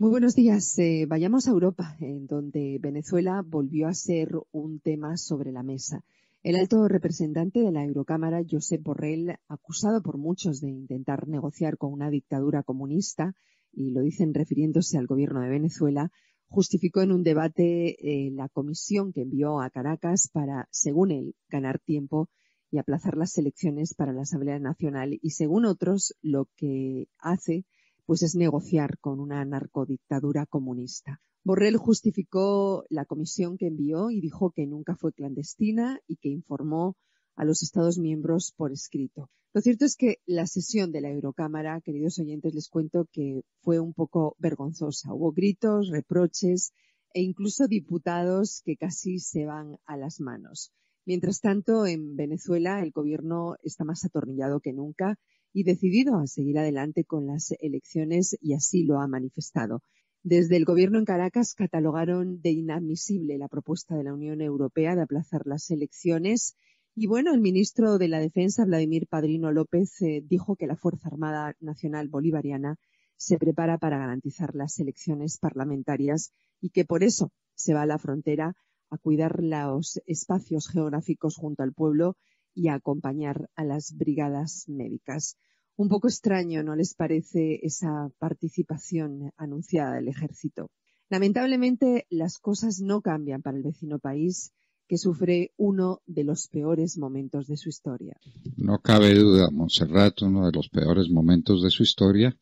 Muy buenos días. Eh, vayamos a Europa, en donde Venezuela volvió a ser un tema sobre la mesa. El alto representante de la Eurocámara, Josep Borrell, acusado por muchos de intentar negociar con una dictadura comunista, y lo dicen refiriéndose al gobierno de Venezuela, justificó en un debate eh, la comisión que envió a Caracas para, según él, ganar tiempo y aplazar las elecciones para la Asamblea Nacional y, según otros, lo que hace pues es negociar con una narcodictadura comunista. Borrell justificó la comisión que envió y dijo que nunca fue clandestina y que informó a los Estados miembros por escrito. Lo cierto es que la sesión de la Eurocámara, queridos oyentes, les cuento que fue un poco vergonzosa. Hubo gritos, reproches e incluso diputados que casi se van a las manos. Mientras tanto, en Venezuela el gobierno está más atornillado que nunca y decidido a seguir adelante con las elecciones y así lo ha manifestado. Desde el gobierno en Caracas catalogaron de inadmisible la propuesta de la Unión Europea de aplazar las elecciones y bueno, el ministro de la Defensa, Vladimir Padrino López, eh, dijo que la Fuerza Armada Nacional Bolivariana se prepara para garantizar las elecciones parlamentarias y que por eso se va a la frontera a cuidar los espacios geográficos junto al pueblo y a acompañar a las brigadas médicas. Un poco extraño, ¿no les parece esa participación anunciada del ejército? Lamentablemente, las cosas no cambian para el vecino país que sufre uno de los peores momentos de su historia. No cabe duda, Montserrat, uno de los peores momentos de su historia,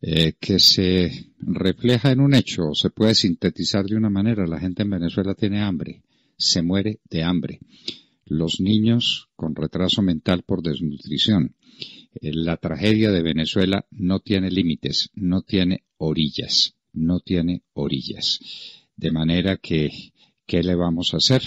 eh, que se refleja en un hecho, se puede sintetizar de una manera. La gente en Venezuela tiene hambre, se muere de hambre los niños con retraso mental por desnutrición. Eh, la tragedia de Venezuela no tiene límites, no tiene orillas, no tiene orillas. De manera que, ¿qué le vamos a hacer?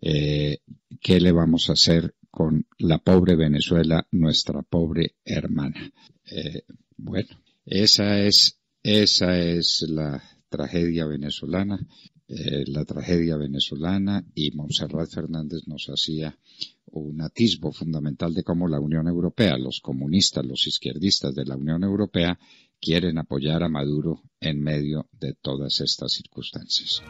Eh, ¿Qué le vamos a hacer con la pobre Venezuela, nuestra pobre hermana? Eh, bueno, esa es, esa es la tragedia venezolana. Eh, la tragedia venezolana y Montserrat Fernández nos hacía un atisbo fundamental de cómo la Unión Europea, los comunistas, los izquierdistas de la Unión Europea quieren apoyar a Maduro en medio de todas estas circunstancias.